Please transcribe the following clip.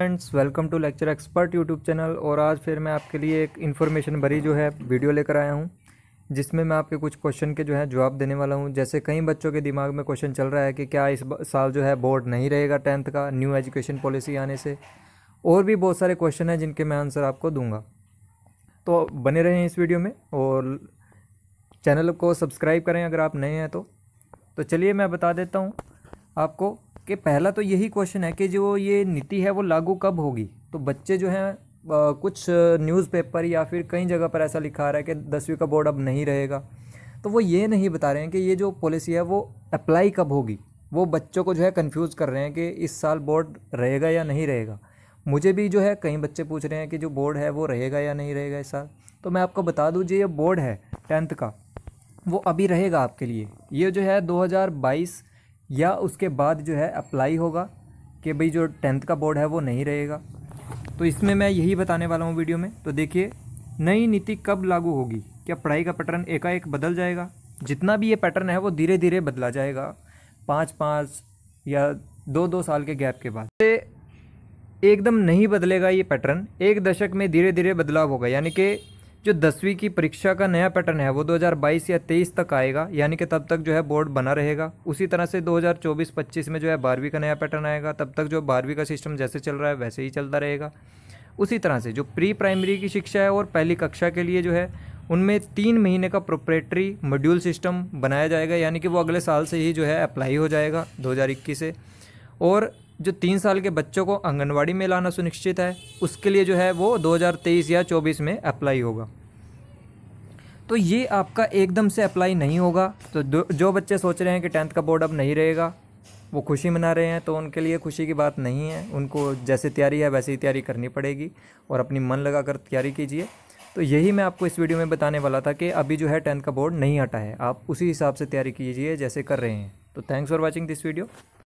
friends welcome to lecture expert YouTube channel और आज फिर मैं आपके लिए एक इन्फॉर्मेशन भरी जो है वीडियो लेकर आया हूँ जिसमें मैं आपके कुछ क्वेश्चन के जो है जवाब देने वाला हूँ जैसे कई बच्चों के दिमाग में क्वेश्चन चल रहा है कि क्या इस साल जो है बोर्ड नहीं रहेगा टेंथ का न्यू एजुकेशन पॉलिसी आने से और भी बहुत सारे क्वेश्चन हैं जिनके मैं आंसर आपको दूंगा तो बने रहें इस वीडियो में और चैनल को सब्सक्राइब करें अगर आप नए हैं तो, तो चलिए मैं बता देता हूँ आपको कि पहला तो यही क्वेश्चन है कि जो ये नीति है वो लागू कब होगी तो बच्चे जो हैं कुछ न्यूज़पेपर या फिर कई जगह पर ऐसा लिखा रहा है कि दसवीं का बोर्ड अब नहीं रहेगा तो वो ये नहीं बता रहे हैं कि ये जो पॉलिसी है वो अप्लाई कब होगी वो बच्चों को जो है कंफ्यूज कर रहे हैं कि इस साल बोर्ड रहेगा या नहीं रहेगा मुझे भी जो है कई बच्चे पूछ रहे हैं कि जो बोर्ड है वो रहेगा या नहीं रहेगा इस साल तो मैं आपको बता दूँ जो ये बोर्ड है टेंथ का वो अभी रहेगा आपके लिए ये जो है 2022 या उसके बाद जो है अप्लाई होगा कि भाई जो टेंथ का बोर्ड है वो नहीं रहेगा तो इसमें मैं यही बताने वाला हूँ वीडियो में तो देखिए नई नीति कब लागू होगी क्या पढ़ाई का पैटर्न एकाएक बदल जाएगा जितना भी ये पैटर्न है वो धीरे धीरे बदला जाएगा पाँच पाँच या दो दो साल के गैप के बाद तो एकदम नहीं बदलेगा ये पैटर्न एक दशक में धीरे धीरे बदलाव होगा यानी कि जो दसवीं की परीक्षा का नया पैटर्न है वो 2022 या 23 तक आएगा यानी कि तब तक जो है बोर्ड बना रहेगा उसी तरह से 2024-25 में जो है बारहवीं का नया पैटर्न आएगा तब तक जो बारहवीं का सिस्टम जैसे चल रहा है वैसे ही चलता रहेगा उसी तरह से जो प्री प्राइमरी की शिक्षा है और पहली कक्षा के लिए जो है उनमें तीन महीने का प्रोपरेटरी मॉड्यूल सिस्टम बनाया जाएगा यानी कि वो अगले साल से ही जो है अप्लाई हो जाएगा दो से और जो तीन साल के बच्चों को आंगनवाड़ी में लाना सुनिश्चित है उसके लिए जो है वो 2023 या 24 में अप्लाई होगा तो ये आपका एकदम से अप्लाई नहीं होगा तो जो बच्चे सोच रहे हैं कि टेंथ का बोर्ड अब नहीं रहेगा वो खुशी मना रहे हैं तो उनके लिए खुशी की बात नहीं है उनको जैसे तैयारी है वैसे ही तैयारी करनी पड़ेगी और अपनी मन लगा कर तैयारी कीजिए तो यही मैं आपको इस वीडियो में बताने वाला था कि अभी जो है टेंथ का बोर्ड नहीं हटा है आप उसी हिसाब से तैयारी कीजिए जैसे कर रहे हैं तो thanks for watching this video